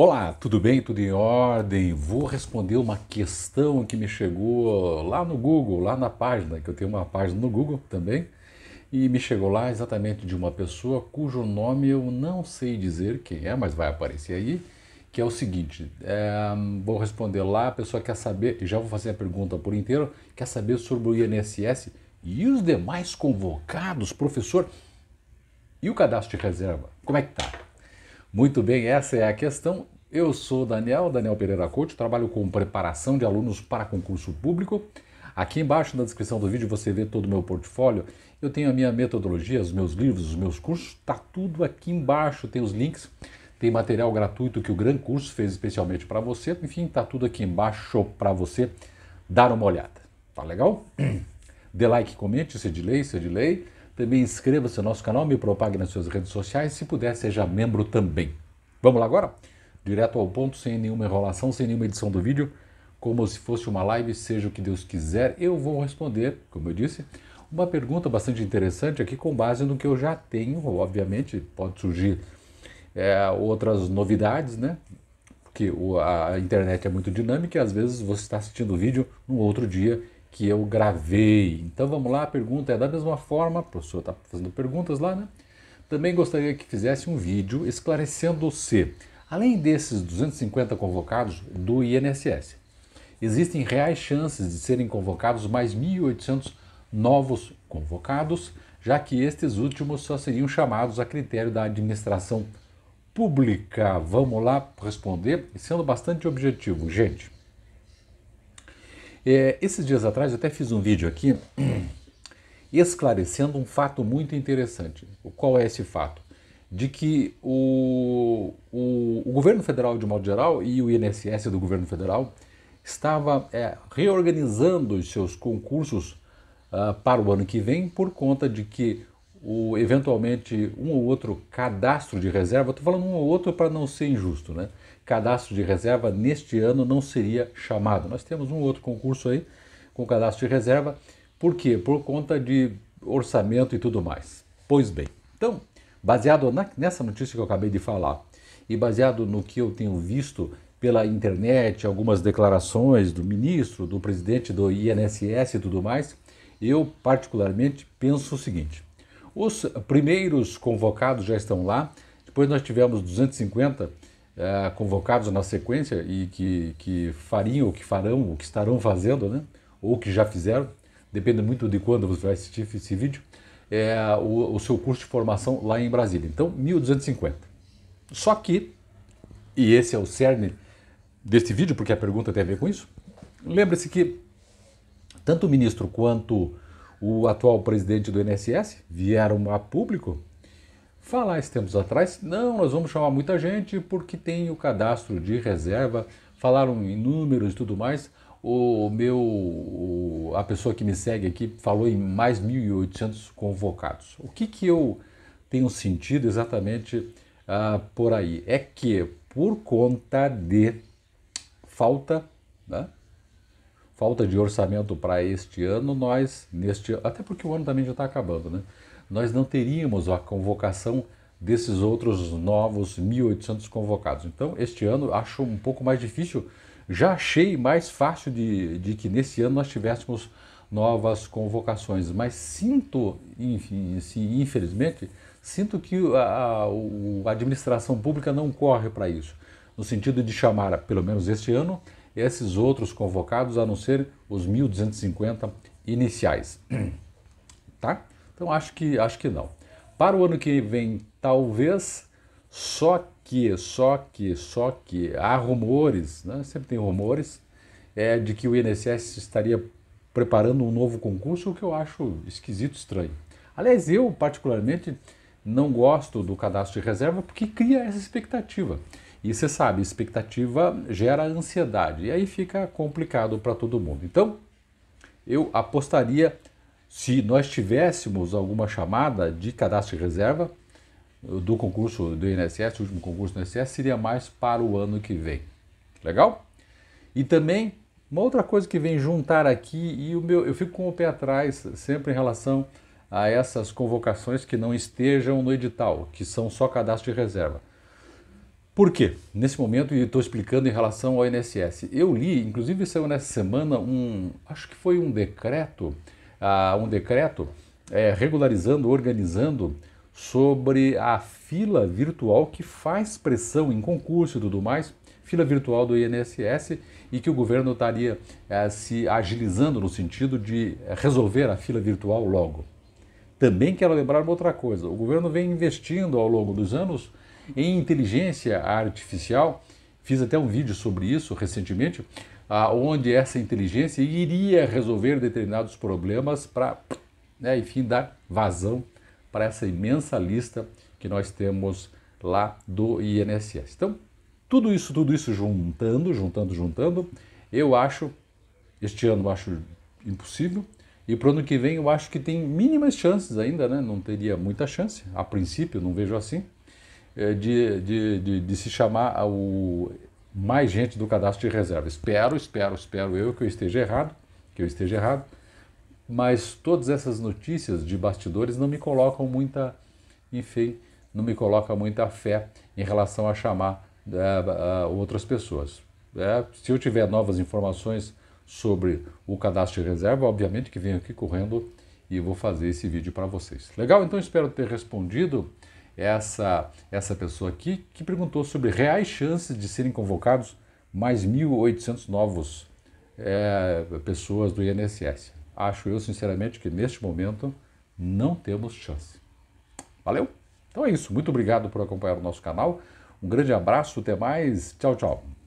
Olá, tudo bem? Tudo em ordem? Vou responder uma questão que me chegou lá no Google, lá na página, que eu tenho uma página no Google também, e me chegou lá exatamente de uma pessoa cujo nome eu não sei dizer quem é, mas vai aparecer aí, que é o seguinte, é, vou responder lá, a pessoa quer saber, já vou fazer a pergunta por inteiro, quer saber sobre o INSS e os demais convocados, professor, e o cadastro de reserva, como é que tá? Muito bem, essa é a questão. Eu sou Daniel, Daniel Pereira Couto, trabalho com preparação de alunos para concurso público. Aqui embaixo na descrição do vídeo você vê todo o meu portfólio. Eu tenho a minha metodologia, os meus livros, os meus cursos, tá tudo aqui embaixo, tem os links, tem material gratuito que o Gran Curso fez especialmente para você. Enfim, tá tudo aqui embaixo para você dar uma olhada. Tá legal? Dê like, comente, se é de lei, se é de lei. Também inscreva-se no nosso canal, me propague nas suas redes sociais. Se puder, seja membro também. Vamos lá agora? Direto ao ponto, sem nenhuma enrolação, sem nenhuma edição do vídeo. Como se fosse uma live, seja o que Deus quiser, eu vou responder, como eu disse, uma pergunta bastante interessante aqui com base no que eu já tenho. Obviamente, pode surgir é, outras novidades, né? Porque a internet é muito dinâmica e às vezes você está assistindo o vídeo no outro dia que eu gravei. Então vamos lá, a pergunta é da mesma forma, o professor está fazendo perguntas lá, né? Também gostaria que fizesse um vídeo esclarecendo-se, além desses 250 convocados do INSS, existem reais chances de serem convocados mais 1.800 novos convocados, já que estes últimos só seriam chamados a critério da administração pública. Vamos lá responder, sendo bastante objetivo, gente. É, esses dias atrás eu até fiz um vídeo aqui esclarecendo um fato muito interessante. Qual é esse fato? De que o, o, o governo federal, de modo geral, e o INSS do governo federal estava é, reorganizando os seus concursos uh, para o ano que vem por conta de que o, eventualmente um ou outro cadastro de reserva, estou falando um ou outro para não ser injusto, né? Cadastro de reserva neste ano não seria chamado. Nós temos um ou outro concurso aí com cadastro de reserva, por quê? Por conta de orçamento e tudo mais. Pois bem, então, baseado na, nessa notícia que eu acabei de falar e baseado no que eu tenho visto pela internet, algumas declarações do ministro, do presidente do INSS e tudo mais, eu particularmente penso o seguinte: os primeiros convocados já estão lá, depois nós tivemos 250 uh, eh, convocados na sequência e que, que fariam, ou que farão, o que estarão fazendo, né? ou que já fizeram, depende muito de quando você vai assistir esse vídeo, é, o, o seu curso de formação lá em Brasília. Então, 1.250. Só que, e esse é o cerne deste vídeo, porque a pergunta tem a ver com isso, lembre-se que tanto o ministro quanto o atual presidente do INSS, vieram a público falar esses tempos atrás, não, nós vamos chamar muita gente porque tem o cadastro de reserva, falaram em números e tudo mais. O meu, a pessoa que me segue aqui falou em mais 1.800 convocados. O que, que eu tenho sentido exatamente ah, por aí? É que por conta de falta né, falta de orçamento para este ano, nós, neste até porque o ano também já está acabando, né? nós não teríamos a convocação desses outros novos 1.800 convocados. Então, este ano acho um pouco mais difícil. Já achei mais fácil de, de que nesse ano nós tivéssemos novas convocações, mas sinto, enfim, sim, infelizmente, sinto que a, a administração pública não corre para isso, no sentido de chamar, pelo menos este ano, esses outros convocados, a não ser os 1.250 iniciais. tá? Então acho que acho que não. Para o ano que vem, talvez, só que, só que, só que há rumores, né? sempre tem rumores, é de que o INSS estaria preparando um novo concurso, o que eu acho esquisito, estranho. Aliás, eu particularmente não gosto do cadastro de reserva porque cria essa expectativa. E você sabe, expectativa gera ansiedade. E aí fica complicado para todo mundo. Então, eu apostaria, se nós tivéssemos alguma chamada de cadastro de reserva do concurso do INSS, o último concurso do INSS, seria mais para o ano que vem. Legal? E também, uma outra coisa que vem juntar aqui, e o meu, eu fico com o pé atrás sempre em relação a essas convocações que não estejam no edital, que são só cadastro de reserva. Por quê? Nesse momento, e estou explicando em relação ao INSS, eu li, inclusive saiu nessa semana, um, acho que foi um decreto, uh, um decreto é, regularizando, organizando sobre a fila virtual que faz pressão em concurso e tudo mais, fila virtual do INSS, e que o governo estaria uh, se agilizando no sentido de resolver a fila virtual logo. Também quero lembrar uma outra coisa, o governo vem investindo ao longo dos anos em inteligência artificial, fiz até um vídeo sobre isso recentemente, ah, onde essa inteligência iria resolver determinados problemas para, né, enfim, dar vazão para essa imensa lista que nós temos lá do INSS. Então, tudo isso, tudo isso juntando, juntando, juntando, eu acho, este ano eu acho impossível, e para o ano que vem eu acho que tem mínimas chances ainda, né? Não teria muita chance, a princípio, não vejo assim, é, de, de, de, de se chamar o mais gente do cadastro de reserva. Espero, espero, espero eu que eu esteja errado, que eu esteja errado, mas todas essas notícias de bastidores não me colocam muita, enfim, não me coloca muita fé em relação a chamar é, outras pessoas. É, se eu tiver novas informações sobre o cadastro de reserva, obviamente que venho aqui correndo e vou fazer esse vídeo para vocês. Legal? Então espero ter respondido essa, essa pessoa aqui, que perguntou sobre reais chances de serem convocados mais 1.800 novos é, pessoas do INSS. Acho eu, sinceramente, que neste momento não temos chance. Valeu? Então é isso. Muito obrigado por acompanhar o nosso canal. Um grande abraço, até mais. Tchau, tchau.